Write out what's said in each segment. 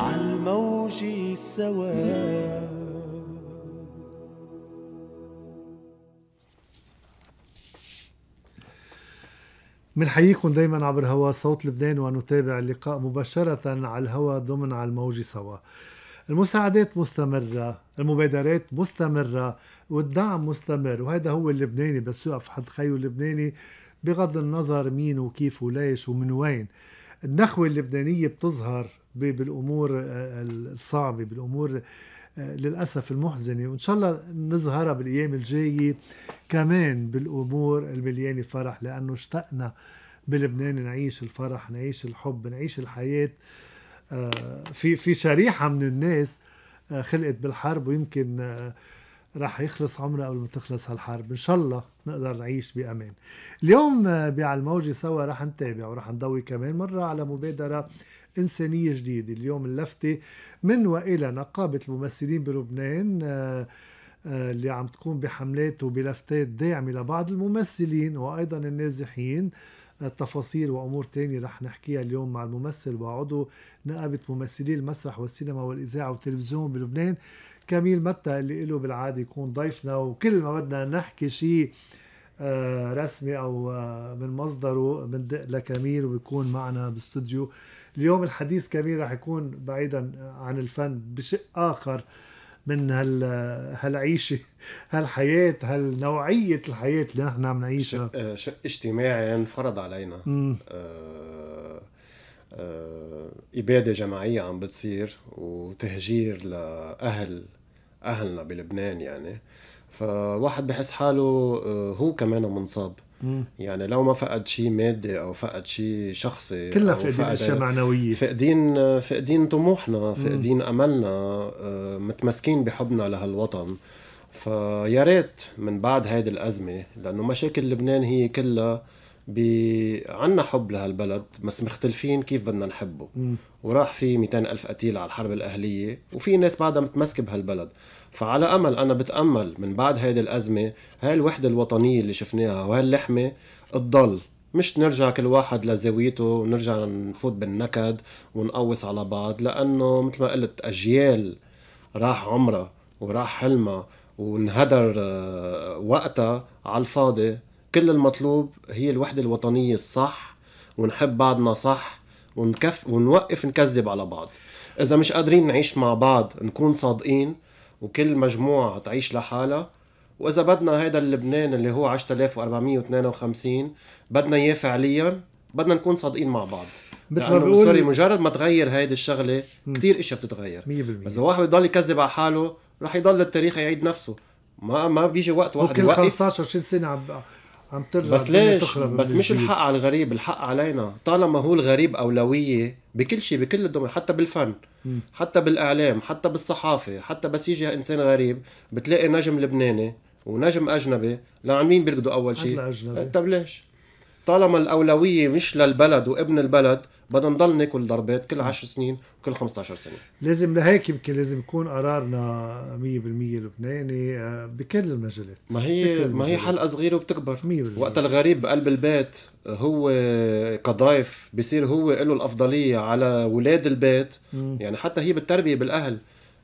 عالموج سوا بنحييكم دايما عبر هوا صوت لبنان ونتابع اللقاء مباشرة على الهوا ضمن على الموج سوا المساعدات مستمرة المبادرات مستمرة والدعم مستمر وهذا هو اللبناني بس يقف حد خيو اللبناني بغض النظر مين وكيف وليش ومن وين النخوة اللبنانية بتظهر بالامور آه، الصعبه بالامور آه، للاسف المحزنه وان شاء الله نظهرها بالايام الجايه كمان بالامور المليانه فرح لانه اشتقنا بلبنان نعيش الفرح نعيش الحب نعيش الحياه آه، في في شريحه من الناس خلقت بالحرب ويمكن راح يخلص عمرها قبل ما تخلص هالحرب ان شاء الله نقدر نعيش بامان اليوم بعلى الموجة سوا رح نتابع ورح نضوي كمان مره على مبادره إنسانية جديدة اليوم اللفتة من وإلى نقابة الممثلين بلبنان آه، آه، اللي عم تقوم بحملات وبلفتات داعمة لبعض الممثلين وأيضا النازحين تفاصيل وامور تانية رح نحكيها اليوم مع الممثل وعضو نقابه ممثلي المسرح والسينما والاذاعه والتلفزيون بلبنان كميل متى اللي له بالعاده يكون ضيفنا وكل ما بدنا نحكي شيء آه، رسمي او آه، من مصدره بندق لكمير وبيكون معنا باستوديو اليوم الحديث كمير رح يكون بعيدا عن الفن بشق اخر من هال هالعيشه هالحياه هالنوعيه الحياه اللي نحن عم نعيشها شق, آه، اجتماعي انفرض علينا آه اباده جماعيه عم بتصير وتهجير لاهل اهلنا بلبنان يعني آه فواحد بحس حاله آه، هو كمان منصاب يعني لو ما فقد شيء مادي او فقد شيء شخصي كلها فقدين اشياء معنويه فقدين آه، فقدين طموحنا فقدين املنا آه، متمسكين بحبنا لهالوطن فيا ريت من بعد هذه الازمه لانه مشاكل لبنان هي كلها ب... عنا حب لهالبلد بس مختلفين كيف بدنا نحبه وراح في 200 ألف قتيل على الحرب الأهلية وفي ناس بعدها متمسكة بهالبلد فعلى أمل أنا بتأمل من بعد هيدي الأزمة هاي الوحدة الوطنية اللي شفناها وهاللحمة تضل مش نرجع كل واحد لزاويته ونرجع نفوت بالنكد ونقوص على بعض لأنه مثل ما قلت أجيال راح عمرها وراح حلمها وانهدر آه، وقتها على الفاضي كل المطلوب هي الوحدة الوطنية الصح ونحب بعضنا صح ونكف ونوقف نكذب على بعض اذا مش قادرين نعيش مع بعض نكون صادقين وكل مجموعه تعيش لحالها واذا بدنا هذا اللبنان اللي هو 10452 بدنا اياه فعليا بدنا نكون صادقين مع بعض مثل ما بقول سوري مجرد ما تغير هيدي الشغله كثير اشياء بتتغير 100% اذا واحد بضل يكذب على حاله رح يضل التاريخ يعيد نفسه ما ما بيجي وقت واحد وكل 15 20 سنه عم عم ترجع بس ليش بس مش الحق على الغريب الحق علينا طالما هو الغريب أولوية بكل شيء بكل الدومين حتى بالفن م. حتى بالإعلام حتى بالصحافة حتى بس يجي إنسان غريب بتلاقي نجم لبناني ونجم أجنبي لعن مين بيرقدوا أول شيء؟ طب ليش؟ طالما الاولويه مش للبلد وابن البلد بدنا نضل ناكل ضربات كل 10 سنين وكل 15 سنه لازم لهيك يمكن لازم يكون قرارنا 100% لبناني آه، بكل المجالات ما هي ما هي حلقه صغيره وبتكبر 100% وقت الغريب بقلب البيت هو كضيف بصير هو له الافضليه على ولاد البيت م. يعني حتى هي بالتربيه بالاهل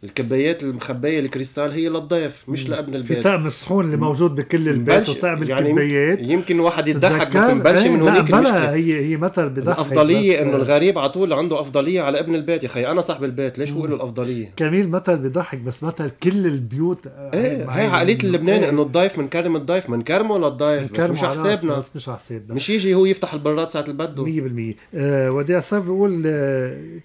الكبايات المخبيه الكريستال هي للضيف مش لابن البيت في طعم الصحون اللي موجود بكل البيت وطعم يعني الكبايات يمكن واحد يضحك بس مبلش ايه من هونيك لا هي هي مثل بضحك الافضليه انه الغريب على طول عنده افضليه على ابن البيت يا خي انا صاحب البيت ليش هو له الافضليه كميل مثل بضحك بس مثل كل البيوت آه، ايه هي عقليه اللبناني إيه. انه الضيف بنكرم الضيف بنكرمه للضيف بس مش على حسابنا مش حسابنا مش يجي هو يفتح البرات ساعه اللي بده 100% وديع صار بقول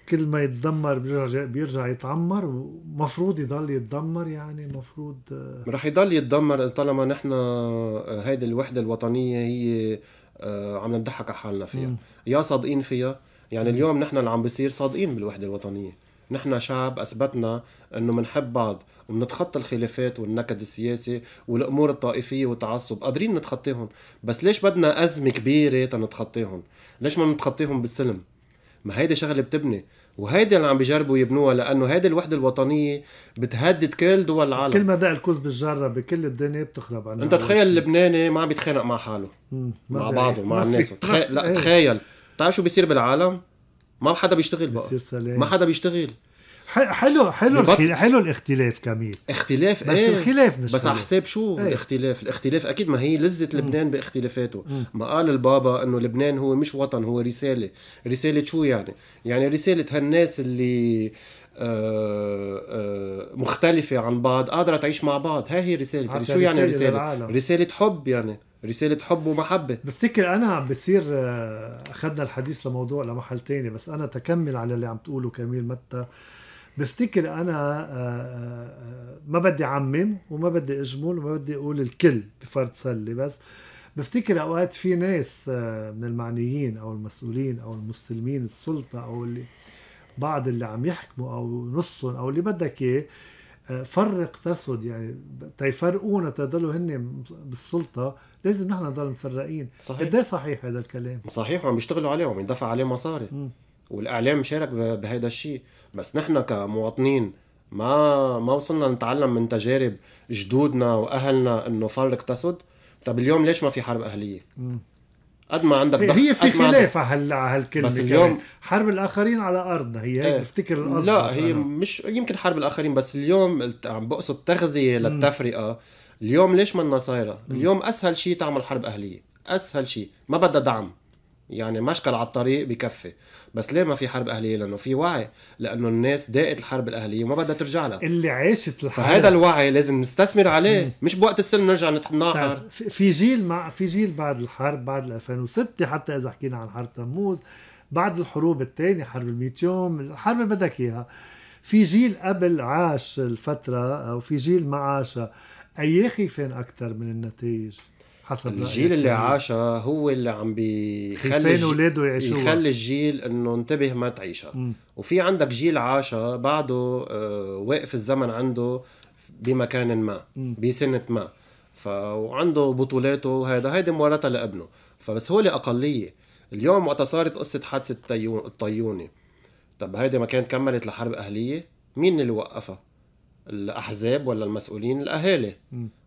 كل ما يتدمر بيرجع بيرجع يتعمر مفروض يضل يتدمر يعني مفروض آه، رح يضل يتدمر طالما نحن آه، هيدي الوحده الوطنيه هي آه، عم نضحك على حالنا فيها م. يا صادقين فيها يعني اليوم نحن اللي عم بيصير صادقين بالوحده الوطنيه نحن شعب اثبتنا انه بنحب بعض وبنتخطى الخلافات والنكد السياسي والامور الطائفيه والتعصب قادرين نتخطيهم بس ليش بدنا ازمه كبيره تنتخطيهم ليش ما نتخطيهم بالسلم ما هيدي شغله بتبني وهيدي اللي عم بيجربوا يبنوها لانه هيدي الوحده الوطنيه بتهدد كل دول العالم كل ما ذاق الكوز بالجره بكل الدنيا بتخرب عنها انت تخيل اللبناني ما عم بيتخانق مع حاله مع بعضه مع الناس تخيل لا إيه. تخيل بتعرف شو بيصير بالعالم ما حدا بيشتغل بقى ما حدا بيشتغل حلو حلو حلو الاختلاف كميل اختلاف بس ايه؟ الخلاف مش بس على حساب شو ايه؟ الاختلاف الاختلاف اكيد ما هي لذه لبنان باختلافاته مم. ما قال البابا انه لبنان هو مش وطن هو رساله رساله شو يعني يعني رساله هالناس اللي آه، آه، مختلفة عن بعض قادرة تعيش مع بعض هاي هي رسالة شو يعني رسالة للعالم. رسالة حب يعني رسالة حب ومحبة بفتكر أنا عم بصير آه، أخذنا الحديث لموضوع لمحل تاني بس أنا تكمل على اللي عم تقوله كميل متى بفتكر انا آه، آه، آه، ما بدي اعمم وما بدي اجمل وما بدي اقول الكل بفرد سله بس بفتكر اوقات في ناس من المعنيين او المسؤولين او المستلمين السلطه او اللي بعض اللي عم يحكموا او نصهم او اللي بدك اياه فرق تسود يعني تيفرقونا تضلوا هن بالسلطه لازم نحن نضل مفرقين صحيح قد صحيح هذا الكلام صحيح وعم يشتغلوا عليه وعم يندفع عليه مصاري م. والاعلام شارك بهذا الشيء بس نحن كمواطنين ما ما وصلنا نتعلم من تجارب جدودنا واهلنا انه فرق تسد طب اليوم ليش ما في حرب اهليه قد ما عندك دخل هي في خلاف على هالكلمه بس اليوم حرب الاخرين على ارضنا هي هيك إيه. بفتكر القصد لا هي أنا. مش يمكن حرب الاخرين بس اليوم عم بقصد تغذيه للتفرقه اليوم ليش ما صايره اليوم اسهل شيء تعمل حرب اهليه اسهل شيء ما بدها دعم يعني مشكل على الطريق بكفي بس ليه ما في حرب اهليه لانه في وعي لانه الناس ضاقت الحرب الاهليه وما بدها ترجع لها اللي عاشت الحرب فهذا الوعي لازم نستثمر عليه مم. مش بوقت السلم نرجع نتناحر طيب. في جيل مع في جيل بعد الحرب بعد 2006 حتى اذا حكينا عن حرب تموز بعد الحروب الثانيه حرب ال يوم الحرب اللي بدك اياها في جيل قبل عاش الفتره او في جيل ما عاشها اي خيفين اكثر من النتائج حسب الجيل اللي يعني. عاشها هو اللي عم بيخلي اولاده يعيشوها يخلي الجيل انه انتبه ما تعيشها وفي عندك جيل عاشها بعده آه واقف الزمن عنده بمكان ما بسنه ما ف وعنده بطولاته وهذا هيدي مورثها لابنه فبس هو اقليه اليوم وقت صارت قصه حادثه الطيون الطيونه طب هيدي ما كانت كملت لحرب اهليه مين اللي وقفها الاحزاب ولا المسؤولين الاهالي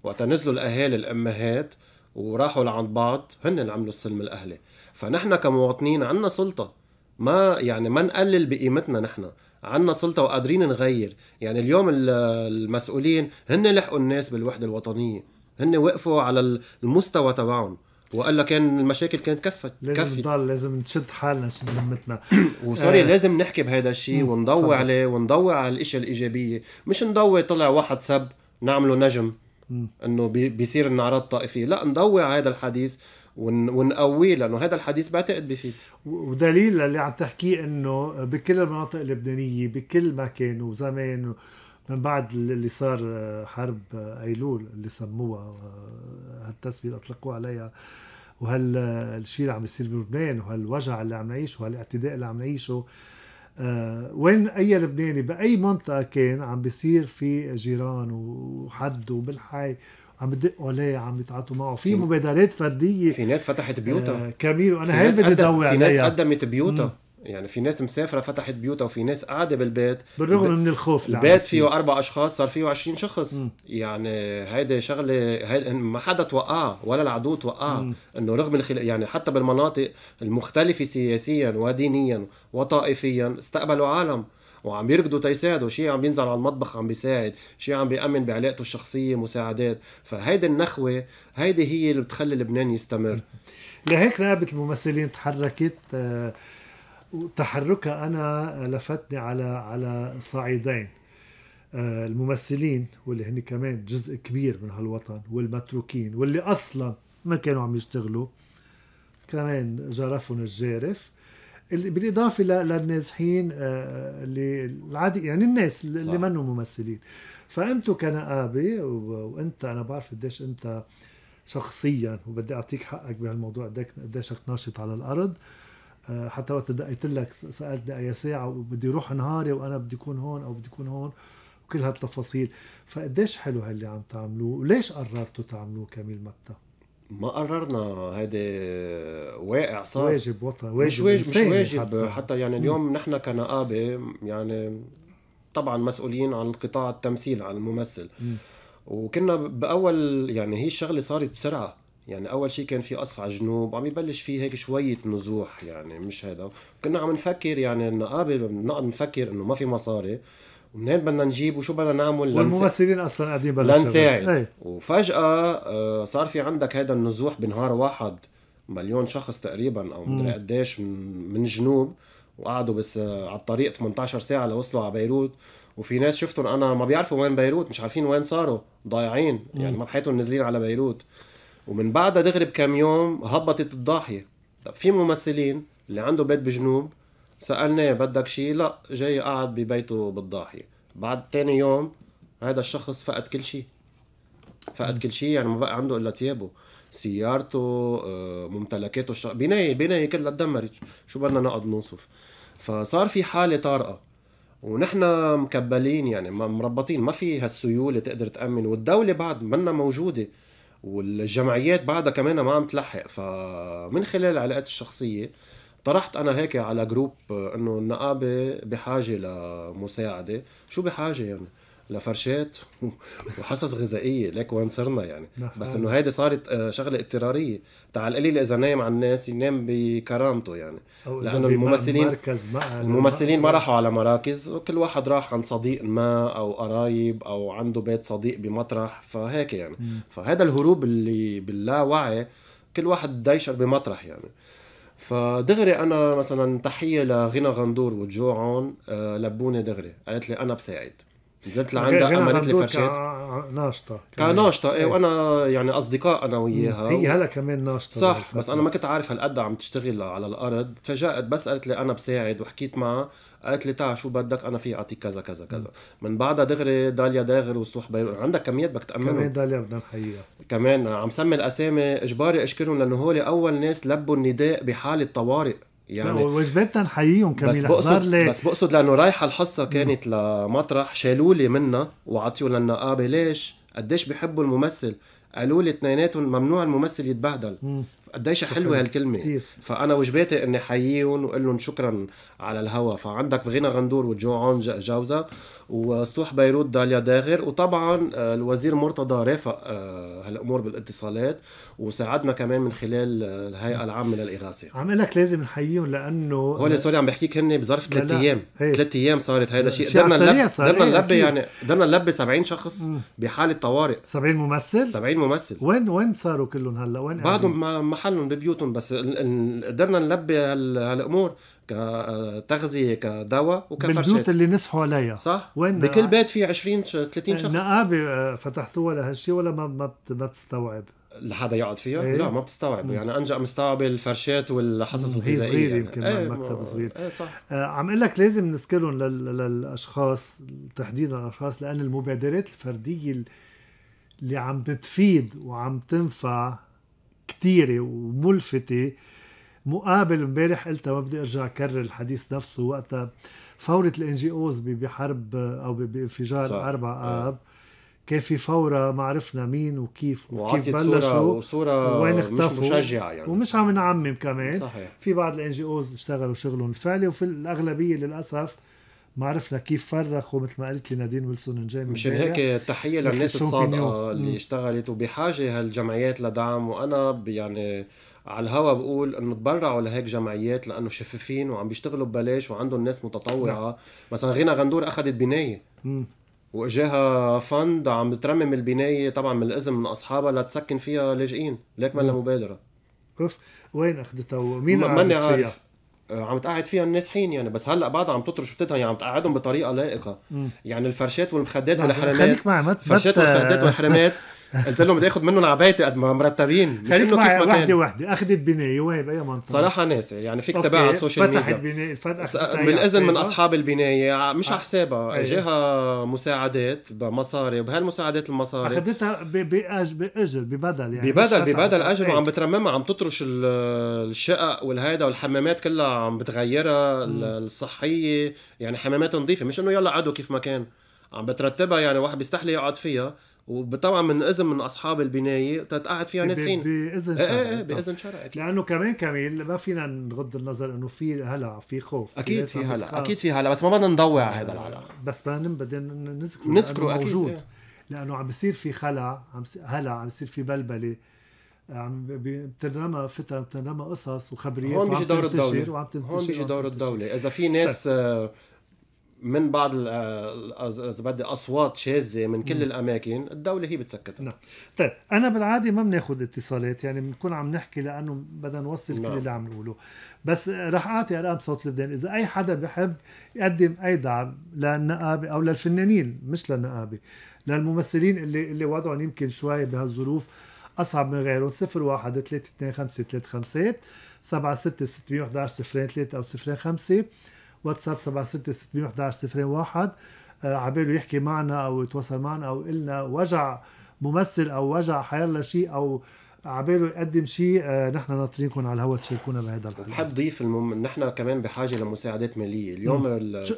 وقت نزلوا الاهالي الامهات وراحوا لعند بعض هن اللي عملوا السلم الاهلي فنحن كمواطنين عندنا سلطه ما يعني ما نقلل بقيمتنا نحن عنا سلطه وقادرين نغير يعني اليوم المسؤولين هن لحقوا الناس بالوحده الوطنيه هن وقفوا على المستوى تبعهم والا كان المشاكل كانت كفت لازم تضل لازم نشد حالنا نشد همتنا وسوري آه. لازم نحكي بهذا الشيء ونضوي عليه ونضوي على الاشياء الايجابيه مش نضوي طلع واحد سب نعمله نجم انه بيصير النعرات طائفيه لا نضوي على هذا الحديث ونقويه لانه هذا الحديث بعتقد بفيد ودليل اللي عم تحكيه انه بكل المناطق اللبنانيه بكل مكان وزمان من بعد اللي صار آه، حرب آه، ايلول اللي سموها آه، هالتسميه اللي اطلقوها عليها وهالشيء اللي عم يصير بلبنان وهالوجع اللي عم نعيشه وهالاعتداء اللي عم نعيشه آه، وين اي لبناني باي منطقه كان عم بيصير في جيران وحد وبالحي عم بدقوا عليه عم يتعاطوا معه في مبادرات فرديه في ناس فتحت بيوتها آه كميل وانا هي بدي ادور عليها في ناس قدمت بيوتها يعني في ناس مسافره فتحت بيوتها وفي ناس قاعده بالبيت بالرغم من الخوف البيت فيه اربع اشخاص صار فيه 20 شخص م. يعني هيدي شغله هيدا ما حدا توقعها ولا العدو توقعها انه رغم الخل... يعني حتى بالمناطق المختلفه سياسيا ودينيا وطائفيا استقبلوا عالم وعم يركضوا تيساعدوا شيء عم ينزل على المطبخ عم بيساعد شيء عم بيأمن بعلاقته الشخصية مساعدات فهيدي النخوة هيدي هي اللي بتخلي لبنان يستمر لهيك نائبة الممثلين تحركت آه وتحركها انا لفتني على على صعيدين آه، الممثلين واللي هن كمان جزء كبير من هالوطن والمتروكين واللي اصلا ما كانوا عم يشتغلوا كمان جرفهم الجارف بالاضافه للنازحين آه، اللي العادي يعني الناس اللي, اللي منهم ممثلين فانتم كنقابه وانت انا بعرف قديش انت شخصيا وبدي اعطيك حقك بهالموضوع قديش ناشط على الارض آه، حتى وقت دقيت لك سالت دقيقه ساعه وبدي روح نهاري وانا بدي اكون هون او بدي اكون هون وكل هالتفاصيل فقديش حلو هاللي عم تعملوه وليش قررتوا تعملوه كميل متى ما قررنا هذا واقع صار واجب وطني واجب مش واجب مش واجب حتى, حتى يعني اليوم نحن كنقابه يعني طبعا مسؤولين عن قطاع التمثيل عن الممثل م. وكنا باول يعني هي الشغله صارت بسرعه يعني اول شيء كان في قصف على الجنوب عم يبلش في هيك شويه نزوح يعني مش هذا كنا عم نفكر يعني قابل آه، نقعد نفكر انه ما في مصاري ومنين بدنا نجيب وشو بدنا نعمل والممثلين اصلا قاعدين بلشوا لنساعد أي. وفجاه آه، صار في عندك هذا النزوح بنهار واحد مليون شخص تقريبا او مدري قديش من جنوب وقعدوا بس آه، على الطريق 18 ساعه لوصلوا على بيروت وفي ناس شفتهم انا ما بيعرفوا وين بيروت مش عارفين وين صاروا ضايعين يعني ما بحياتهم نازلين على بيروت ومن بعدها دغري بكم يوم هبطت الضاحيه طب في ممثلين اللي عنده بيت بجنوب سالناه بدك شيء لا جاي قعد ببيته بالضاحيه بعد تاني يوم هذا الشخص فقد كل شيء فقد كل شيء يعني ما بقى عنده الا ثيابه سيارته آه، ممتلكاته الش... بنايه بنايه كلها تدمرت شو بدنا نقعد نوصف فصار في حاله طارئه ونحن مكبلين يعني مربطين ما في هالسيوله تقدر تامن والدوله بعد منا موجوده والجمعيات بعدها كمان ما عم تلحق فمن خلال العلاقات الشخصيه طرحت انا هيك على جروب آه، انه النقابه بحاجه لمساعده شو بحاجه يعني لفرشات وحصص غذائيه ليك وين صرنا يعني نعم. بس انه هيدي صارت آه، شغله اضطراريه تاع القليل اذا نايم على الناس ينام بكرامته يعني لانه الممثلين الممثلين ما راحوا على مراكز وكل واحد راح عند صديق ما او قرايب او عنده بيت صديق بمطرح فهيك يعني فهذا الهروب اللي باللاوعي كل واحد بده بمطرح يعني فدغري انا مثلا تحيه لغنى غندور وجوعون آه، لبوني دغري قالت لي انا بساعد نزلت لعندها عملت لي فرشات ناشطه ناشطه إيه،, ايه وانا يعني اصدقاء انا وياها هي هلا كمان ناشطه صح بس انا ما كنت عارف هالقد عم تشتغل على الارض تفاجات بس قالت لي انا بساعد وحكيت معها قالت لي تعا شو بدك انا في اعطيك كذا كذا كذا من بعدها دغري داليا داغر وسطوح بيرون عندك كميات بدك تامنهم كمان داليا بدنا نحييها كمان عم سمي الاسامي اجباري اشكرهم لانه هول اول ناس لبوا النداء بحاله طوارئ يعني والواجبات نحييهم كمان بقصد لي بس بقصد لانه رايحه الحصه كانت لمطرح شالوا لي منها وعطيوا للنقابه آه، ليش؟ قديش بحبوا الممثل قالوا لي اثنيناتهم ممنوع الممثل يتبهدل قديش حلوه هالكلمه كتير. فانا وجباتي اني احييهم واقول لهم شكرا على الهوا فعندك غنى غندور وجو عون جوزة وسطوح بيروت داليا داغر وطبعا آه، الوزير مرتضى رافق آه، هالامور بالاتصالات وساعدنا كمان من خلال آه، الهيئه العامه للاغاثه عم لك لازم نحييهم لانه هول سوري عم بحكيك هن بظرف ثلاث ايام ثلاث ايام صارت هيدا الشيء قدرنا نلبي قدرنا نلبي يعني قدرنا نلبي 70 شخص بحاله طوارئ 70 ممثل 70 ممثل وين وين صاروا كلهم هلا وين بعضهم محلهم ببيوتهم بس قدرنا نلبي هالامور كتغذيه كدواء وكفرشات بالبيوت اللي نصحوا عليها صح وين بكل بيت في 20 30 شخص نقابه فتحتوها لهالشيء ولا ما ما بتستوعب لحدا يقعد فيها؟ ايه؟ لا ما بتستوعب يعني انجا مستوعبه الفرشات والحصص الغذائيه هي صغيره يعني. يمكن ايه مكتب صغير ايه صح آه عم اقول لك لازم نذكرهم للاشخاص تحديدا الاشخاص لان المبادرات الفرديه اللي عم بتفيد وعم تنفع كثيره وملفته مقابل امبارح قلتها ما بدي ارجع اكرر الحديث نفسه وقتها فوره الان جي اوز بحرب او بانفجار 4 آه. اب كان في فورة ما عرفنا مين وكيف وكيف بلشوا صورة وصورة وين اختفوا مش مشجعة يعني ومش عم نعمم كمان صحيح. في بعض الان جي اوز اشتغلوا شغلهم الفعلي وفي الاغلبية للاسف ما عرفنا كيف فرخوا مثل ما قالت لي نادين ويلسون نجامي مشان هيك تحيه للناس الصادقه اللي اشتغلت وبحاجه هالجمعيات لدعم وانا يعني على الهوا بقول انه تبرعوا لهيك جمعيات لانه شفافين وعم بيشتغلوا ببلاش وعندهم ناس متطوعه نعم. مثلا غنى غندور اخذت بنايه واجاها فند عم ترمم البنايه طبعا من الاذن من اصحابها لتسكن فيها لاجئين ليك ما مبادره كيف وين اخذتها ومين ماني عارف آه، عم تقعد فيها الناس حين يعني بس هلا بعد عم تطرش وتتها يعني عم تقعدهم بطريقه لائقه مم. يعني الفرشات والمخدات والحرامات فرشات والمخدات والحرامات قلت لهم بدي اخذ منهم عبايتي قد ما مرتبين مش انه كيف ما وحده وحده اخذت بنايه وين باي منطقه صراحه ناسي يعني فيك تبع على السوشيال ميديا فتحت بنايه فتحت بالاذن من اصحاب البنايه مش على آه. حسابها اجاها إيه. مساعدات بمصاري وبهالمساعدات المصاري اخذتها باجر ببدل يعني ببدل ببدل اجر وعم إيه. بترممها عم تطرش الشقق والهيدا والحمامات كلها عم بتغيرها الصحيه يعني حمامات نظيفه مش انه يلا عدو كيف ما كان عم بترتبها يعني واحد بيستحلي يقعد فيها وطبعا من اذن من اصحاب البنايه تتقعد فيها ناس ثانيين باذن شرعي ايه ايه, إيه، باذن شرعي اكيد لانه كمان كمان ما فينا نغض النظر انه في هلع في خوف اكيد في هلع اكيد في هلع بس ما بدنا نضوي على آه، هذا العلاقه بس ما بدنا نذكره نذكره اكيد موجود ايه. لانه عم بيصير في خلع عم هلع عم بيصير في بلبله عم بتنرمى فتن بتنرمى قصص وخبريات هون بيجي دور الدولة وعم تنتشر هون بيجي دور الدولة إذا في ناس آه من بعض اذا بدي اصوات شاذه من كل م. الاماكن الدوله هي بتسكتها نعم طيب انا بالعاده ما بناخذ اتصالات يعني بنكون عم نحكي لانه بدنا نوصل كل نعم. اللي عم نقوله بس رح اعطي ارقام صوت لبنان اذا اي حدا بحب يقدم اي دعم للنقابه او للفنانين مش للنقابه للممثلين اللي اللي وضعهم يمكن شوي بهالظروف اصعب من غيره 0 1 3 2 5 3 5 7 6 6 11 0 3 او 5 واتساب 76611 واحد آه، عبالو عباله يحكي معنا او يتواصل معنا او قلنا وجع ممثل او وجع حيالله شيء او عباله يقدم شيء آه، نحن ناطرينكم على الهواء تشاركونا بهذا الحل بحب ضيف المهم نحن كمان بحاجه لمساعدات ماليه اليوم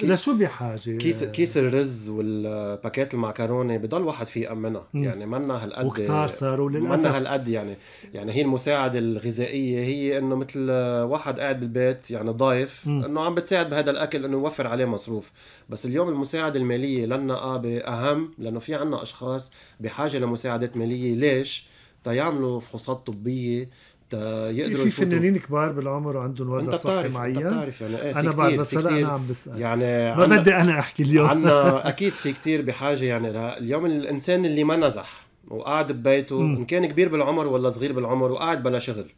لشو بحاجه كيس كيس الرز والباكيت المعكرونه بضل واحد فيه يامنها يعني منا هالقد وقتها صاروا للاسف منا هالقد يعني يعني هي المساعده الغذائيه هي انه مثل واحد قاعد بالبيت يعني ضايف انه عم بتساعد بهذا الاكل انه يوفر عليه مصروف بس اليوم المساعده الماليه للنقابه اهم لانه في عنا اشخاص بحاجه لمساعدات ماليه ليش؟ تيعملوا يعملوا فحوصات طبيه يقدروا في فنانين كبار بالعمر وعندهم وضع صحي معين انت بتعرف يعني ايه انا بعد بس انا عم بسال يعني ما بدي انا احكي اليوم عنا اكيد في كتير بحاجه يعني اليوم الانسان اللي ما نزح وقاعد ببيته ان كان كبير بالعمر ولا صغير بالعمر وقاعد بلا شغل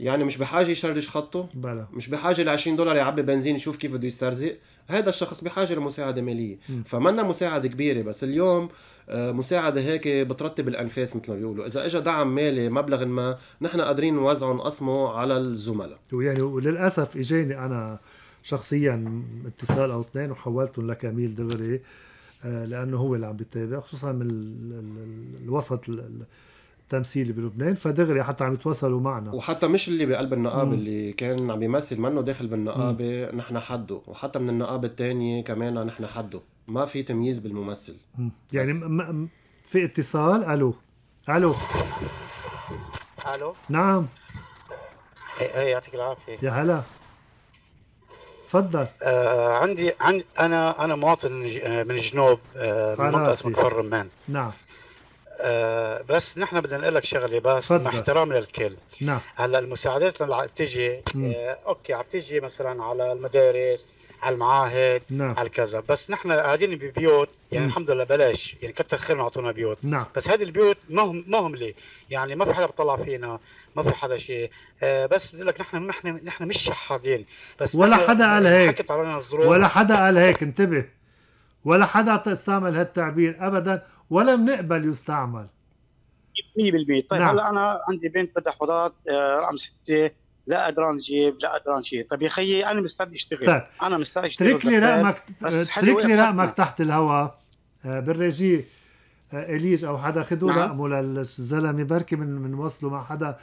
يعني مش بحاجه يشرش خطه بلا مش بحاجه ل 20 دولار يعبي بنزين يشوف كيف بده يسترزق هذا الشخص بحاجه لمساعده ماليه فمنا مساعده كبيره بس اليوم آه، مساعده هيك بترتب الانفاس مثل ما بيقولوا اذا اجى دعم مالي مبلغ ما نحن قادرين نوزعه نقسمه على الزملاء ويعني وللاسف اجاني انا شخصيا اتصال او اثنين وحولتهم لكميل دغري آه، لانه هو اللي عم بيتابع خصوصا من الوسط تمثيلي بلبنان فدغري حتى عم يتواصلوا معنا وحتى مش اللي بقلب النقابه اللي كان عم يمثل منه داخل بالنقابه نحن حده وحتى من النقابه الثانيه كمان نحن حده ما في تمييز بالممثل مم. يعني م- في اتصال الو الو الو نعم إيه،, ايه يعطيك العافيه يا هلا تفضل آه عندي عندي انا انا مواطن من الجنوب آه من آه، منطقه اسمها كفر رمان نعم آه بس نحن بدنا نقول لك شغله بس مع احترامي للكل نعم هلا المساعدات اللي عم تجي آه اوكي عم تجي مثلا على المدارس على المعاهد نعم. على الكذا بس نحن قاعدين ببيوت يعني مم. الحمد لله بلاش يعني كتر خيرنا اعطونا بيوت نعم. بس هذه البيوت هم مهمله يعني ما في حدا بطلع فينا ما في حدا شيء آه بس بقول لك نحن نحن نحن مش شحاذين بس ولا حدا قال هيك حكت علينا الظروف ولا حدا قال هيك انتبه ولا حدا استعمل هالتعبير ابدا ولم نقبل يستعمل 100% طيب نعم. هلا انا عندي بنت بدها بتحفظات آه، رقم سته لا قدران جيب لا قدران شيء طيب يا خيي انا مستعد اشتغل طيب. انا مستعد اشتغل ترك لي رقمك ترك لي رقمك تحت الهواء آه، بالرجي آه، اليج او حدا خذوا نعم. رقمه للزلمه بركي من من وصله مع حدا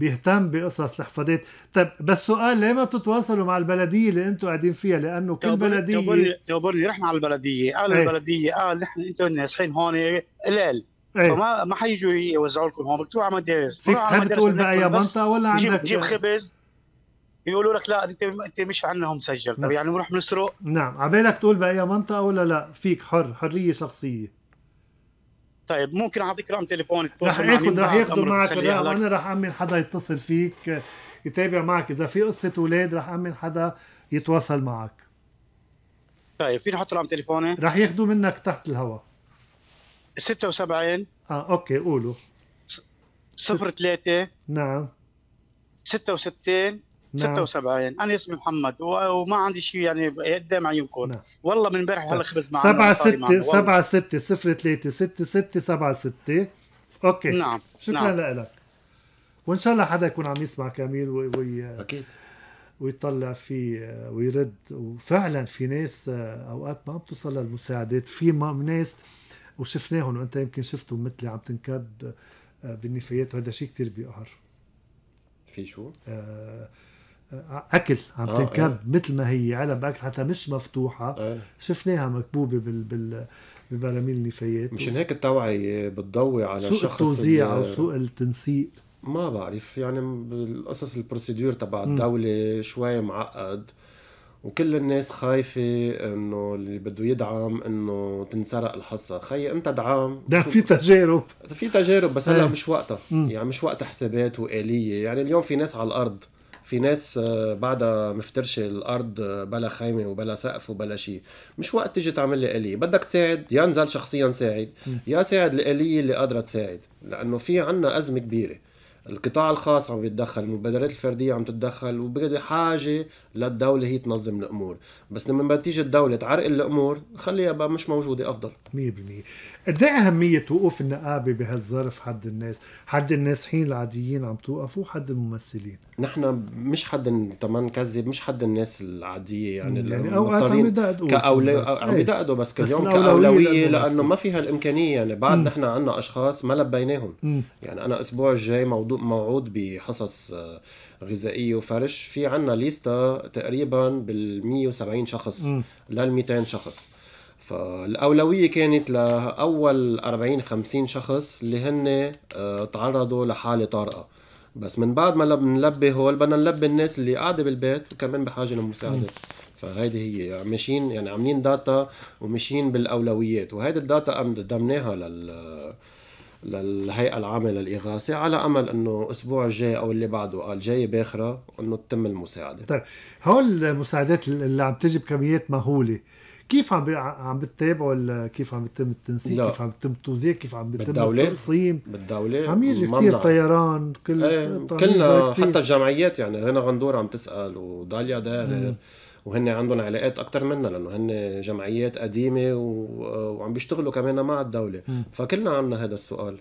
بيهتم بقصص الحفاضات طيب بس سؤال ليه ما بتتواصلوا مع البلديه اللي انتم قاعدين فيها لانه كل بلديه تقول لي رحنا على البلديه قال ايه؟ البلديه قال نحن انتم نازحين هون قلال ايه؟ فما ما حيجوا يوزعوا لكم هون بتروح على مدارس فيك تحب تقول باي منطقه ولا عندك جيب خبز يقولوا لك لا انت انت مش عندنا مسجل طب نعم. يعني بنروح بنسرق نعم عبالك تقول باي منطقه ولا لا فيك حر حريه شخصيه طيب ممكن اعطيك رقم تليفونك رح ياخذ رح ياخذوا معك الرقم انا رح امن حدا يتصل فيك يتابع معك اذا في قصه اولاد رح امن حدا يتواصل معك طيب فيني احط رقم تليفوني؟ رح ياخذوا منك تحت الهواء 76 اه اوكي قولوا 03 نعم 66 نعم. 76 يعني انا اسمي محمد وما عندي شيء يعني قدام عيونكم نعم. والله من امبارح طيب. هلا خبز معنا 7 6 7 6 0 3 6 6 7 6 اوكي نعم شكرا نعم. لك وان شاء الله حدا يكون عم يسمع كاميل وي, وي... اكيد ويطلع فيه ويرد وفعلا في ناس آه، اوقات ما بتوصل للمساعدات في ناس وشفناهم وانت يمكن شفتهم مثلي عم تنكب آه، بالنفايات وهذا شيء كثير بيقهر في شو؟ آه آه، اكل عم آه تنكب آه. مثل ما هي علب اكل حتى مش مفتوحه آه. شفناها مكبوبه بال بال ببراميل النفايات مشان هيك التوعيه بتضوي على سوء التوزيع او سوء التنسيق ما بعرف يعني القصص البروسيدور تبع الدوله شوي معقد وكل الناس خايفة انه اللي بده يدعم انه تنسرق الحصة، خيي انت دعم ده في تجارب في تجارب بس هلا إيه. مش وقتها، يعني مش وقت حسابات وآلية، يعني اليوم في ناس على الأرض في ناس آه، بعدها مفترشة الأرض آه، بلا خيمة وبلا سقف وبلا شيء مش وقت تيجي تعمل لي آلية بدك تساعد يا نزل شخصيا ساعد يا ساعد الآلية اللي قادرة تساعد لأنه في عنا أزمة كبيرة القطاع الخاص عم يتدخل المبادرات الفرديه عم تتدخل وبحاجه للدوله هي تنظم الامور بس لما تيجي الدوله تعرقل الامور خليها بقى مش موجوده افضل 100% قد ايه اهميه وقوف النقابه بهالظرف حد الناس حد النازحين العاديين عم توقفوا حد الممثلين نحن مش حد تما كذب مش حد الناس العاديه يعني يعني اوقات عم يدقدوا كأولي... عم إيه؟ يدقدوا بس كل يوم كاولويه لانه ما فيها الإمكانية يعني بعد نحن عندنا اشخاص ما لبيناهم يعني انا أسبوع الجاي موضوع موعود بحصص آه، غذائيه وفرش في عنا ليستا تقريبا بال 170 شخص لل 200 شخص فالاولويه كانت لاول 40 50 شخص اللي هن آه، تعرضوا لحاله طارئه بس من بعد ما نلبي هول بدنا نلبي الناس اللي قاعده بالبيت وكمان بحاجه لمساعدة فهيدي هي ماشيين يعني عاملين داتا وماشيين بالاولويات وهيدي الداتا قدمناها لل للهيئه العامه للاغاثه على امل انه الاسبوع الجاي او اللي بعده قال آه، جاي باخره انه تتم المساعده طيب هول المساعدات اللي عم تجي بكميات مهوله كيف عم عم بتتابعوا كيف عم بيتم التنسيق كيف عم بيتم التوزيع كيف عم بيتم التقسيم بالدوله عم يجي كثير طيران كل ايه. كلنا حتى الجمعيات يعني رنا غندور عم تسال وداليا داهر وهن عندهم علاقات اكثر منا لانه هن جمعيات قديمه و... وعم بيشتغلوا كمان مع الدوله م. فكلنا عنا هذا السؤال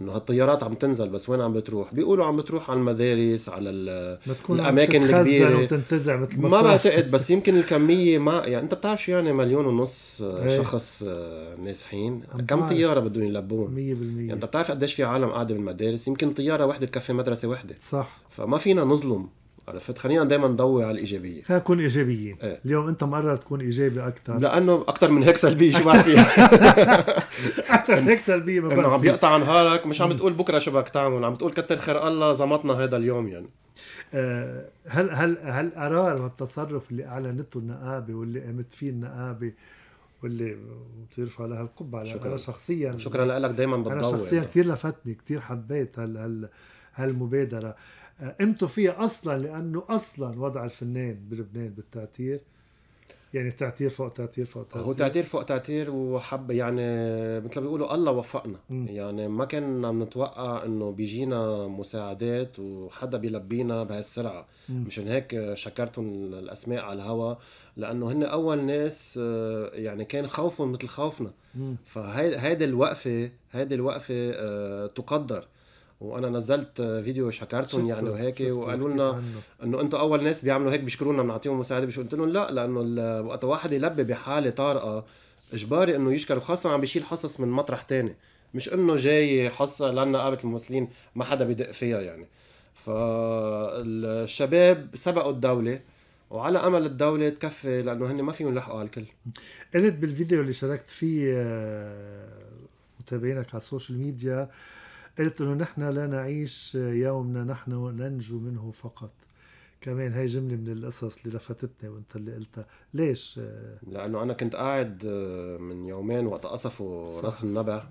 انه هالطيارات عم تنزل بس وين عم بتروح؟ بيقولوا عم بتروح على المدارس على الاماكن الكبيره وتنتزع مثل ما ما بعتقد بس يمكن الكميه ما يعني انت بتعرف شو يعني مليون ونص إيه. شخص آه، نازحين كم طياره بدهم يلبون 100% يعني انت بتعرف قديش في عالم قاعده بالمدارس يمكن طياره وحده تكفي مدرسه وحده صح فما فينا نظلم عرفت خلينا دائما نضوي على الايجابيه خلينا نكون ايجابيين ايه. اليوم انت مقرر تكون ايجابي اكثر لانه اكثر من هيك سلبيه شو بعرف فيها اكثر من هيك سلبيه ما انه عم يقطع نهارك مش عم بتقول بكره شو بدك تعمل عم بتقول كتر خير الله زمطنا هذا اليوم يعني آه، هل هل هل القرار والتصرف اللي اعلنته النقابه واللي قامت فيه النقابه واللي بترفع لها القبعه شكرا انا شخصيا شكرا لك دائما بتضوي انا شخصيا يعني. كثير لفتني كثير حبيت هال هال هالمبادره قيمته آه، فيها اصلا لانه اصلا وضع الفنان بلبنان بالتعتير يعني تعتير فوق تعتير فوق تعتير هو تعتير فوق تعتير وحب يعني مثل ما بيقولوا الله وفقنا م. يعني ما كنا نتوقع انه بيجينا مساعدات وحدا بيلبينا بهالسرعه مشان هيك شكرتهم الاسماء على الهوا لانه هن اول ناس آه، يعني كان خوفهم مثل خوفنا فهيدي الوقفه هيدي الوقفه آه، تقدر وانا نزلت فيديو شكرتهم يعني وهيك وقالوا لنا انه انتم اول ناس بيعملوا هيك بيشكرونا بنعطيهم مساعده مش قلت لهم لا لانه وقت واحد يلبي بحاله طارئه اجباري انه يشكر وخاصه عم بيشيل حصص من مطرح تاني مش انه جاي حصه لانه قابت الممثلين ما حدا بدق فيها يعني فالشباب سبقوا الدوله وعلى امل الدوله تكفي لانه هن ما فيهم يلحقوا على الكل قلت بالفيديو اللي شاركت فيه آه، متابعينك على السوشيال ميديا قلت له نحن لا نعيش يومنا نحن ننجو منه فقط كمان هاي جمله من القصص اللي لفتتني وانت اللي قلتها ليش لانه انا كنت قاعد آه، من يومين وقت قصفوا راس النبع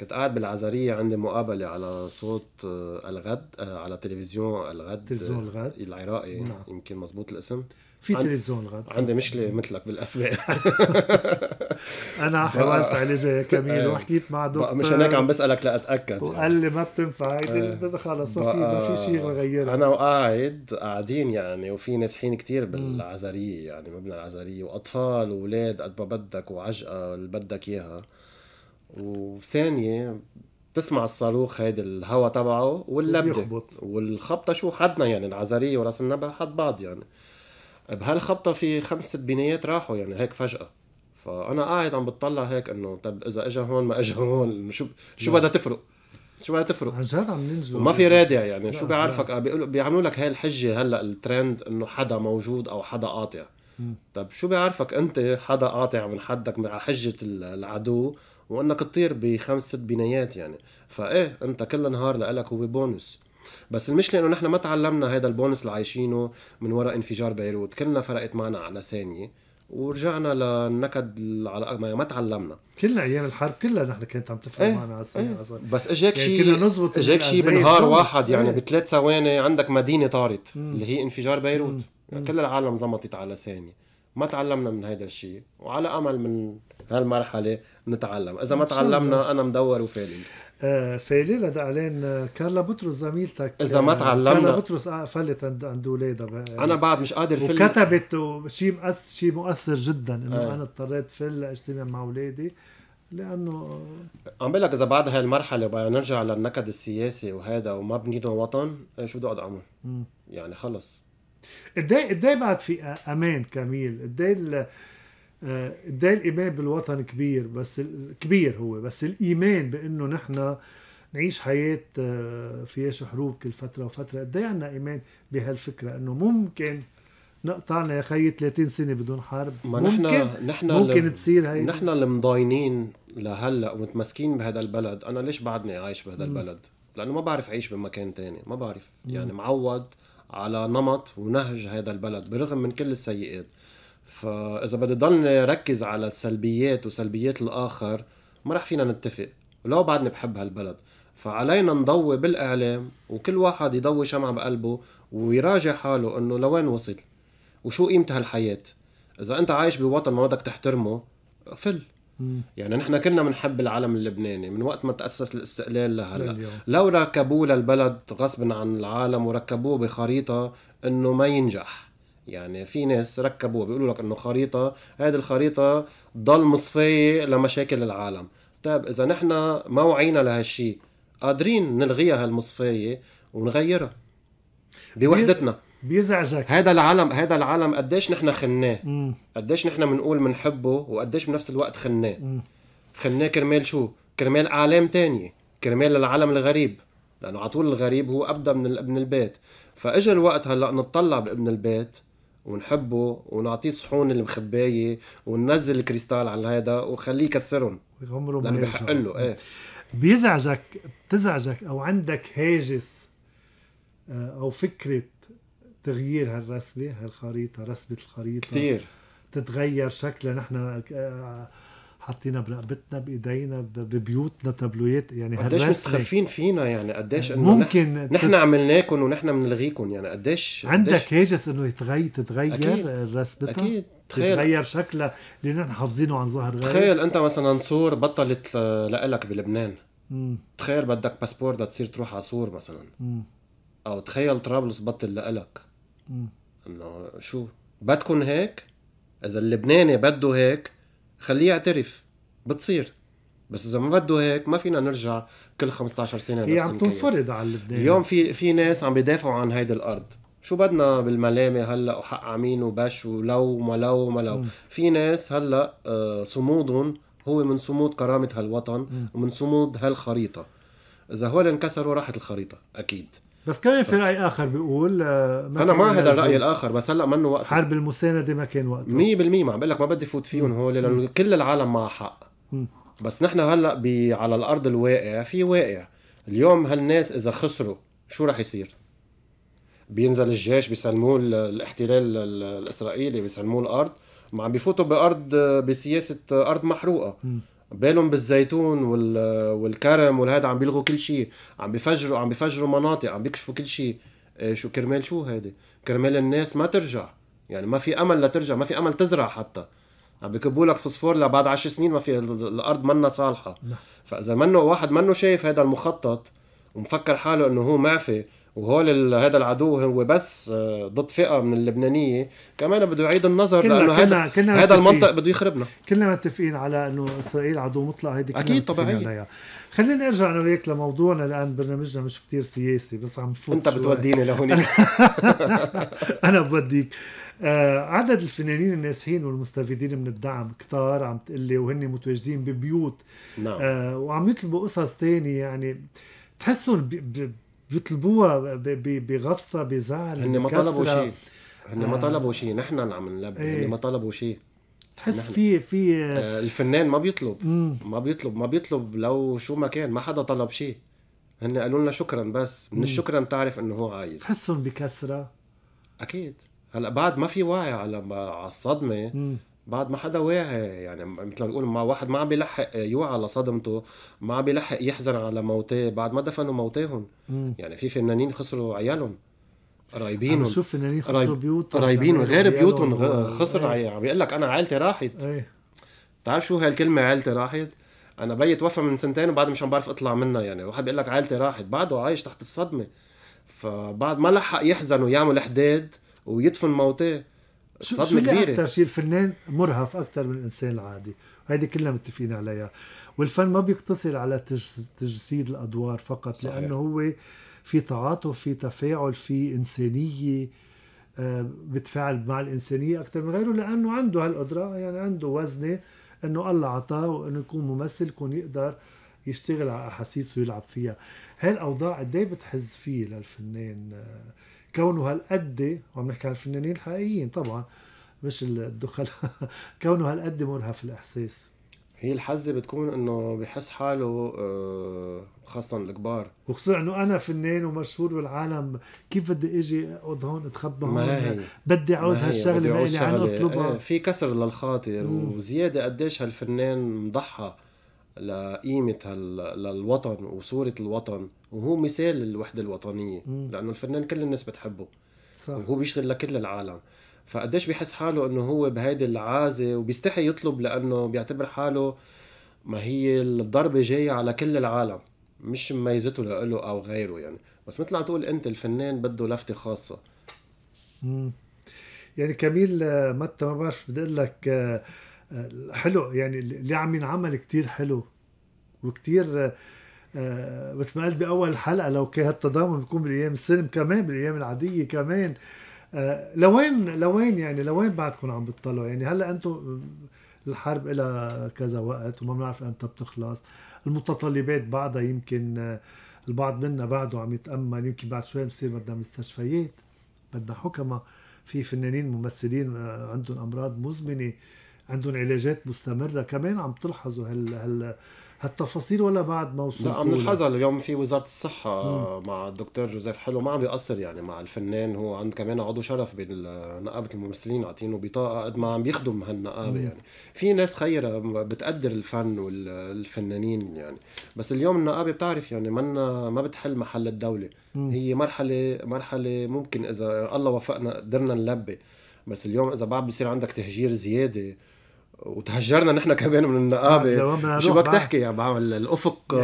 كنت قاعد بالعزرية عندي مقابلة على صوت آه، الغد آه، على تلفزيون الغد تلفزيون الغد العراقي نعم. يمكن مزبوط الاسم في تلفزيون غاد عندي مشكله مثلك بالاسباب انا حاولت عليها كمين إيه. وحكيت مع دكتور مشان هيك عم بسالك لاتاكد يعني. وقال لي ما بتنفع هيدي إيه. خلص ما في ما في شيء نغيرها انا وقاعد قاعدين يعني وفي نازحين كثير بالعزريه يعني مبنى العزريه واطفال واولاد قد ما بدك وعجقه اللي بدك اياها وثانيه تسمع الصاروخ هيدا الهوا تبعه واللبده والخبطه شو حدنا يعني العزريه وراس النبع حد بعض يعني بهالخبطه في خمس ست بنايات راحوا يعني هيك فجاه فانا قاعد عم بتطلع هيك انه طب اذا إجا هون ما إجا هون شو شو بدها تفرق شو بدها تفرق عن جد عم ننزل وما في رادع يعني شو بيعرفك بيقولوا بيعملوا لك هاي الحجه هلا الترند انه حدا موجود او حدا قاطع طب شو بيعرفك انت حدا قاطع من حدك مع حجه العدو وانك تطير بخمس ست بنايات يعني فايه انت كل نهار لك هو بونس بس المشكله انه نحن ما تعلمنا هذا البونس اللي عايشينه من وراء انفجار بيروت كلنا فرقت معنا على ثانيه ورجعنا للنكد على ما, ما تعلمنا كل ايام الحرب كلها نحن كانت عم تفرق ايه معنا على السنه ايه بس اجاك يعني شيء اجاك شيء بنهار واحد يعني ايه بثلاث ثواني عندك مدينه طارت اللي هي انفجار بيروت يعني كل العالم زمطت على ثانيه ما تعلمنا من هذا الشيء وعلى امل من هالمرحله نتعلم اذا ما تعلمنا انا مدور وفالي فالي لدى اعلان كارلا بطرس زميلتك اذا ما آه، تعلمنا كارلا بطرس آه، فلت عند عند اولادها انا بعد مش قادر فل وكتبت شيء مؤثر شيء مؤثر جدا انه آه. انا اضطريت فل اجتمع مع اولادي لانه عم بقول لك اذا بعد هاي المرحله بقى نرجع للنكد السياسي وهذا وما بنيدهم وطن آه، شو بدي اقعد اعمل؟ يعني خلص قد ايه قد ايه بعد في امان كميل قد ايه قديه آه، الايمان بالوطن كبير بس كبير هو بس الايمان بانه نحن نعيش حياه آه، فيهاش حروب كل فتره وفتره قد إيه عندنا ايمان بهالفكره انه ممكن نقطعنا يا خيي 30 سنه بدون حرب ما ممكن نحن نحن ممكن لم... تصير هي نحن اللي مضاينين لهلا ومتمسكين بهذا البلد انا ليش بعدني عايش بهذا البلد لانه ما بعرف اعيش بمكان تاني ما بعرف يعني معود على نمط ونهج هذا البلد برغم من كل السيئات فاذا بدي ضلني ركز على السلبيات وسلبيات الاخر ما رح فينا نتفق ولو بعدني بحب هالبلد فعلينا نضوي بالاعلام وكل واحد يضوي شمعة بقلبه ويراجع حاله انه لوين وصل وشو قيمة هالحياة اذا انت عايش بوطن ما بدك تحترمه فل يعني نحن كنا بنحب العلم اللبناني من وقت ما تاسس الاستقلال لهلا لو ركبوه للبلد غصب عن العالم وركبوه بخريطه انه ما ينجح يعني في ناس ركبوها بيقولوا لك انه خريطه هذه الخريطه ضل مصفيه لمشاكل العالم طيب اذا نحن ما وعينا لهالشيء قادرين نلغيها هالمصفايه ونغيرها بوحدتنا بيزعجك هذا العالم هذا العالم قديش نحن خناه قديش نحن بنقول بنحبه وقديش بنفس الوقت خناه خناه كرمال شو كرمال اعلام تانية كرمال العالم الغريب لانه على طول الغريب هو ابدا من ابن البيت فاجى الوقت هلا نطلع بابن البيت ونحبه ونعطيه صحون المخبايه وننزل الكريستال على هذا وخليه يكسرهم ويغمروا لانه بحق له ايه بيزعجك بتزعجك او عندك هاجس آه، او فكره تغيير هالرسمه هالخريطه رسمه الخريطه كثير تتغير شكلها نحن آه، آه، حاطينها برقبتنا بايدينا ببيوتنا تابلويات يعني قديش مستخفين فينا يعني قديش انه ممكن نحن نحن عملناكم ونحن بنلغيكم يعني قديش عندك هاجس انه يتغير تتغير أكيد. اكيد تخيل تتغير شكلها اللي نحن حافظينه عن ظهر غير تخيل انت مثلا صور بطلت لك بلبنان مم. تخيل بدك باسبور لتصير تروح على سور مثلا مم. او تخيل طرابلس بطل لك انه شو بدكم هيك اذا اللبناني بده هيك خليه يعترف بتصير بس اذا ما بده هيك ما فينا نرجع كل 15 سنه هي عم تنفرض على لبنان اليوم في في ناس عم بيدافعوا عن هيدي الارض شو بدنا بالملامه هلا وحق عمين وبش ولو ما لو ما لو في ناس هلا آه، صمودهم هو من صمود كرامه هالوطن ومن صمود هالخريطه اذا هول انكسروا راحت الخريطه اكيد بس كمان في راي اخر بيقول آه، انا مع هذا الراي الاخر بس هلا منه وقت حرب المسانده ما كان وقت 100% ما عم بقول لك ما بدي فوت فيهم هول لانه كل العالم معها حق بس نحن هلا على الارض الواقع في واقع اليوم هالناس اذا خسروا شو رح يصير؟ بينزل الجيش بيسلموه الاحتلال الاسرائيلي بيسلموه الارض ما عم بيفوتوا بارض بسياسه ارض محروقه بالهم بالزيتون وال... والكرم والهيدا عم بيلغوا كل شيء عم بيفجروا عم بيفجروا مناطق عم بيكشفوا كل شيء إيه، شو كرمال شو هيدي كرمال الناس ما ترجع يعني ما في امل لترجع ما في امل تزرع حتى عم بكبوا لك فوسفور لبعد عشر سنين ما في الارض منا صالحه نعم. فاذا منه واحد منه شايف هذا المخطط ومفكر حاله انه هو معفي وهول هذا العدو هو بس آه، ضد فئه من اللبنانيه كمان بده يعيد النظر كلنا لانه هذا هذا المنطق بده يخربنا كلنا متفقين على انه اسرائيل عدو مطلق هيدي اكيد طبيعي خلينا نرجع انا وياك لموضوعنا لان برنامجنا مش كتير سياسي بس عم فوت انت بتوديني لهونيك انا بوديك آه، عدد الفنانين الناسحين والمستفيدين من الدعم كتار عم تقلي وهن متواجدين ببيوت نعم. آه، وعم يطلبوا قصص تانية يعني تحسهم بيطلبوها بغصه بزعل هن ما طلبوا شيء هن ما آه. طلبوا شيء نحن اللي عم نلبي ايه. هن ما طلبوا شيء تحس في في آه، الفنان ما بيطلب مم. ما بيطلب ما بيطلب لو شو ما كان ما حدا طلب شيء هن قالوا لنا شكرا بس من الشكرا بتعرف انه هو عايز تحسهم بكسره اكيد هلا بعد ما في وعي على على الصدمه بعد ما حدا واعي يعني مثل ما بيقولوا ما واحد ما عم بيلحق يوعى على صدمته ما عم بيلحق يحزن على موتاه بعد ما دفنوا موتاهم يعني في فنانين خسروا عيالهم قرايبينهم شوف فنانين خسروا رايب... بيوتهم قرايبينهم يعني غير بيوتهم خسر عم ايه. عم بيقول لك انا عائلتي راحت ايه. بتعرف شو هالكلمه عائلتي راحت انا بيي توفى من سنتين وبعد مش عم بعرف اطلع منها يعني واحد بيقول لك عائلتي راحت بعده عايش تحت الصدمه فبعد ما لحق يحزن ويعمل حداد ويدفن موتاه شو شو كبيرة. اكثر شيء الفنان مرهف اكثر من الانسان العادي وهيدي كلها متفقين عليها والفن ما بيقتصر على تجسيد الادوار فقط صحيح. لانه هو في تعاطف في تفاعل في انسانيه آه، بتفاعل مع الانسانيه اكثر من غيره لانه عنده هالقدره يعني عنده وزنه انه الله عطاه وانه يكون ممثل يكون يقدر يشتغل على احاسيسه ويلعب فيها هالاوضاع قد إيه بتحز فيه للفنان آه، كونه هالقد وعم نحكي عن الفنانين الحقيقيين طبعا مش الدخلاء كونه هالقد مرهف الاحساس هي الحزة بتكون انه بحس حاله آه، خاصة الكبار وخصوصا انه انا فنان ومشهور بالعالم كيف بدي اجي اقعد هون اتخبى هون بدي عاوز هالشغلة ما لي عن اطلبها إيه، في كسر للخاطر وزيادة قديش هالفنان مضحى لقيمة للوطن وصورة الوطن وهو مثال للوحدة الوطنية لأنه الفنان كل الناس بتحبه صح. وهو بيشتغل لكل العالم فقديش بيحس حاله انه هو بهيدي العازه وبيستحي يطلب لانه بيعتبر حاله ما هي الضربه جايه على كل العالم مش مميزته لإله او غيره يعني بس مثل عم تقول انت الفنان بده لفته خاصه امم يعني كميل آه، متى ما بعرف بدي اقول لك آه، حلو يعني اللي عم ينعمل كتير حلو وكتير مثل آه، آه، ما قلت باول حلقه لو كان هالتضامن بيكون بالايام السلم كمان بالايام العاديه كمان آه، لوين لوين يعني لوين بعدكم عم بتطلعوا يعني هلا انتم الحرب لها كذا وقت وما بنعرف امتى بتخلص المتطلبات بعدها يمكن البعض منا بعده عم يتامل يمكن بعد شوي بصير بدنا مستشفيات بدنا حكمة في فنانين ممثلين عندهم امراض مزمنه عندهم علاجات مستمره كمان عم تلحظوا هال هال هالتفاصيل ولا بعد ما وصلوا لا عم نلحظها اليوم في وزاره الصحه مم. مع الدكتور جوزيف حلو ما عم بيقصر يعني مع الفنان هو عند كمان عضو شرف بنقابه الممثلين عاطينه بطاقه قد ما عم بيخدم هالنقابه يعني في ناس خيره بتقدر الفن والفنانين يعني بس اليوم النقابه بتعرف يعني منا ما بتحل محل الدوله مم. هي مرحله مرحله ممكن اذا الله وفقنا قدرنا نلبي بس اليوم اذا بعد بصير عندك تهجير زياده وتهجرنا نحن كمان من النقابه شو بدك تحكي يعني بعمل الافق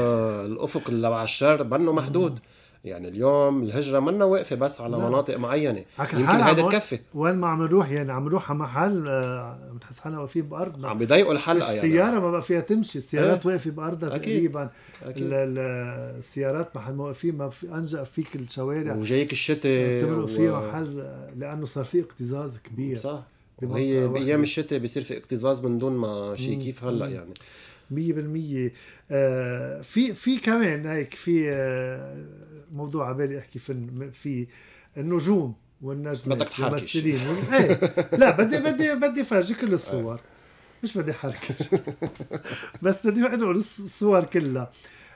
الافق اللي على الشر منه محدود يعني اليوم الهجره منا واقفه بس على لا. مناطق معينه يمكن هذا تكفي وين ما عم نروح يعني عم نروح على محل آه، بتحس حالها واقفين بارضنا عم بيضايقوا الحلقه يعني السياره ما بقى فيها تمشي السيارات أه؟ واقفه بارضها تقريبا أكيد. السيارات محل ما واقفين ما في انجا فيك الشوارع وجايك الشتاء تمرق و... فيها محل لانه صار في اكتظاظ كبير صح وهي بايام الشتاء بيصير في اكتظاظ من دون ما شيء كيف هلا يعني مية بالمية آه في في كمان هيك في آه موضوع على بالي احكي في في النجوم والنجمات بدك الممثلين ايه لا بدي بدي بدي افرجي كل الصور مش بدي حركش بس بدي انقل الصور كلها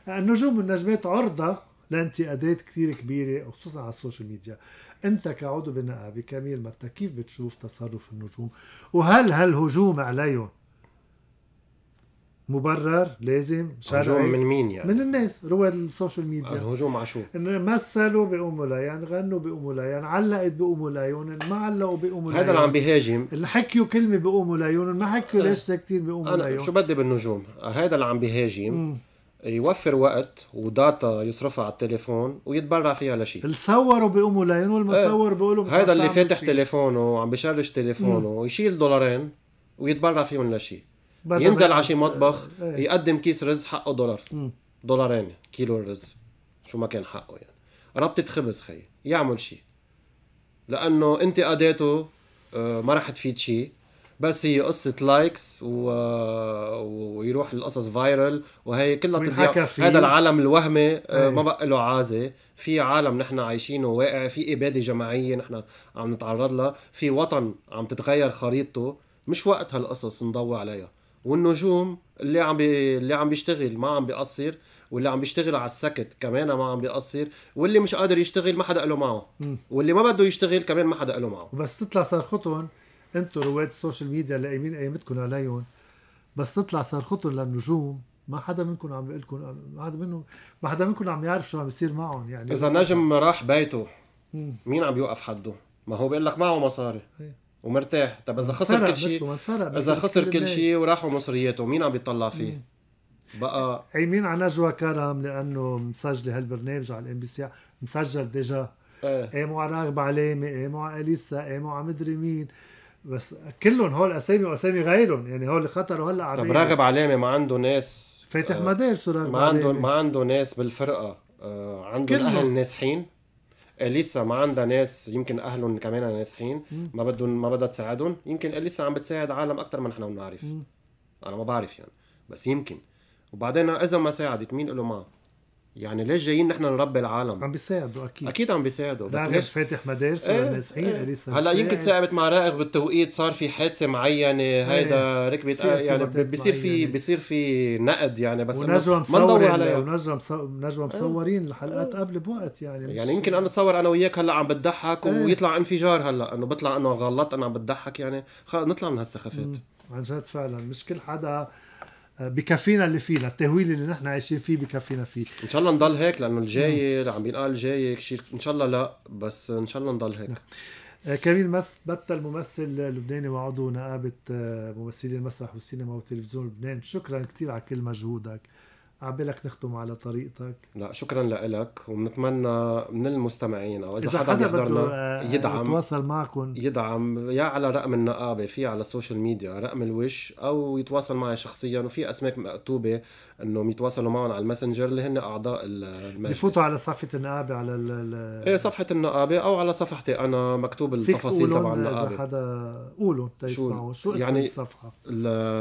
النجوم والنجمات عرضه لانتقادات كثير كبيره وخصوصا على السوشيال ميديا انت كعضو بالنقابه كميل متى كيف بتشوف تصرف النجوم وهل هالهجوم عليهم مبرر لازم شرعي هجوم من مين يعني؟ من الناس رواد السوشيال ميديا هجوم على شو؟ مثلوا بأم ليان، غنوا بأم ليان، علقت بأم ليان، ما علقوا بأم ليان هذا اللي عم بيهاجم اللي حكيوا كلمة بأم ليان، ما حكيوا ليش ساكتين بأم ليان شو بدي بالنجوم؟ هذا اللي عم بيهاجم يوفر وقت وداتا يصرفها على التليفون ويتبرع فيها لشيء الصور بيقوموا لين والمصور إيه. بيقولوا مش هذا اللي فاتح تليفونه وعم بشرش تليفونه ويشيل دولارين ويتبرع فيهم لشيء ينزل على شي مطبخ إيه. ايه. يقدم كيس رز حقه دولار مم. دولارين كيلو رز شو ما كان حقه يعني ربطة خبز خي يعمل شيء لانه انتقاداته آه، ما رح تفيد شيء بس هي قصه لايكس و... ويروح القصص فايرل وهي كلها تضيع هذا العالم الوهمي آه، إيه. ما بقى له عازه في عالم نحن عايشينه واقع في اباده جماعيه نحن عم نتعرض لها في وطن عم تتغير خريطته مش وقت هالقصص نضوي عليها والنجوم اللي عم بي... اللي عم بيشتغل ما عم بيقصر واللي عم بيشتغل على السكت كمان ما عم بيقصر واللي مش قادر يشتغل ما حدا له معه واللي ما بده يشتغل كمان ما حدا له معه بس تطلع صرختهم انتم رواد السوشيال ميديا لاقيمين قيمتكم عليهم بس تطلع صرختهم للنجوم ما حدا منكم عم بيقول لكم ما حدا منهم ما حدا منكم عم يعرف شو عم بيصير معهم يعني اذا نجم راح بيته مين عم يوقف حده؟ ما هو بيقول لك معه مصاري إيه. ومرتاح طب اذا خسر كل شيء اذا خسر كل شيء وراحوا مصرياته مين عم بيطلع فيه؟ مم. بقى عيمين على نجوى كرم لانه مسجله هالبرنامج على الام بي سي مسجل ديجا ايه على راغب علامه قاموا على اليسا قاموا على مدري مين بس كلهم هول اسامي واسامي غيرهم يعني هول اللي خطروا هلا عم طب راغب علامه ما عنده ناس فاتح آه، مدارس راغب ما عنده ما عنده ناس بالفرقه آه، عنده كله. الاهل ناسحين اليسا ما عندها ناس يمكن اهلهم كمان ناسحين ما بدهم ما بدها تساعدهم يمكن اليسا عم بتساعد عالم اكثر من نحن بنعرف انا ما بعرف يعني بس يمكن وبعدين اذا ما ساعدت مين له معه يعني ليش جايين نحن نربي العالم؟ عم بيساعدوا اكيد اكيد عم بيساعدوا بس ليش فاتح مدارس ايه للنازحين ايه لسه هلا يمكن ساعدت مع رائق بالتوقيت صار في حادثه معينه إيه. هيدا ايه ركبت يعني بصير في بصير في نقد يعني بس ونجوى مصورين ونجوى نجوى إيه. مصورين الحلقات إيه. قبل بوقت يعني يعني يمكن انا اتصور انا وياك هلا عم بتضحك ويطلع انفجار هلا انه بطلع انه غلط انا عم بتضحك يعني نطلع من هالسخافات عن جد فعلا مش كل حدا بكفينا اللي فيه للتهويل اللي نحن عايشين فيه بكفينا فيه ان شاء الله نضل هيك لانه الجاي اللي عم بينقال جاي شيء ان شاء الله لا بس ان شاء الله نضل هيك نعم. آه، كريم بطل ممثل لبناني وعضو نقابة آه، ممثلي المسرح والسينما والتلفزيون لبنان شكرا كثير على كل مجهودك عبالك نختم على طريقتك لا شكرا لك وبنتمنى من المستمعين او اذا, إذا حدا, حدا بيقدرنا آه، يدعم يتواصل معكم يدعم يا على رقم النقابه في على السوشيال ميديا رقم الوش او يتواصل معي شخصيا وفي اسماك مكتوبه انهم يتواصلوا معهم على الماسنجر اللي هن اعضاء المجلس يفوتوا على صفحه النقابه على ايه صفحه النقابه او على صفحتي انا مكتوب التفاصيل تبع النقابه اذا حدا قولوا شو شو يعني اسم يعني الصفحه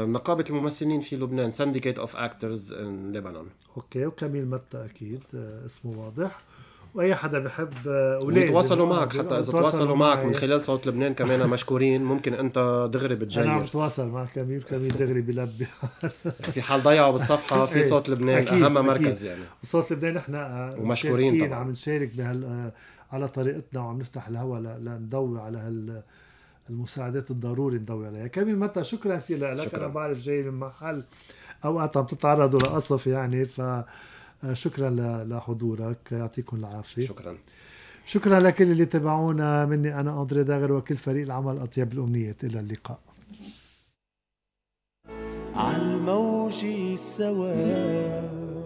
نقابه الممثلين في لبنان سنديكيت اوف اكترز ان لبنان لبنان اوكي وكميل متى اكيد آه، اسمه واضح واي حدا بحب آه، ولازم يتواصلوا معك حتى اذا تواصلوا معك من خلال صوت لبنان كمان مشكورين ممكن انت دغري بتجير انا عم بتواصل مع كميل كميل دغري بلبي في حال ضيعوا بالصفحه في إيه، صوت لبنان اهم مركز يعني صوت لبنان نحن آه، ومشكورين طبعا عم نشارك بهال على طريقتنا وعم نفتح الهواء لنضوي على هال المساعدات الضروري نضوي عليها كميل متى شكرا كثير لك انا بعرف جاي من محل اوقات عم تتعرضوا لقصف يعني فشكرا آه، لحضورك يعطيكم العافيه شكرا شكرا لكل اللي تابعونا مني انا اندري داغر وكل فريق العمل اطيب الامنيات الى اللقاء على الموج السواد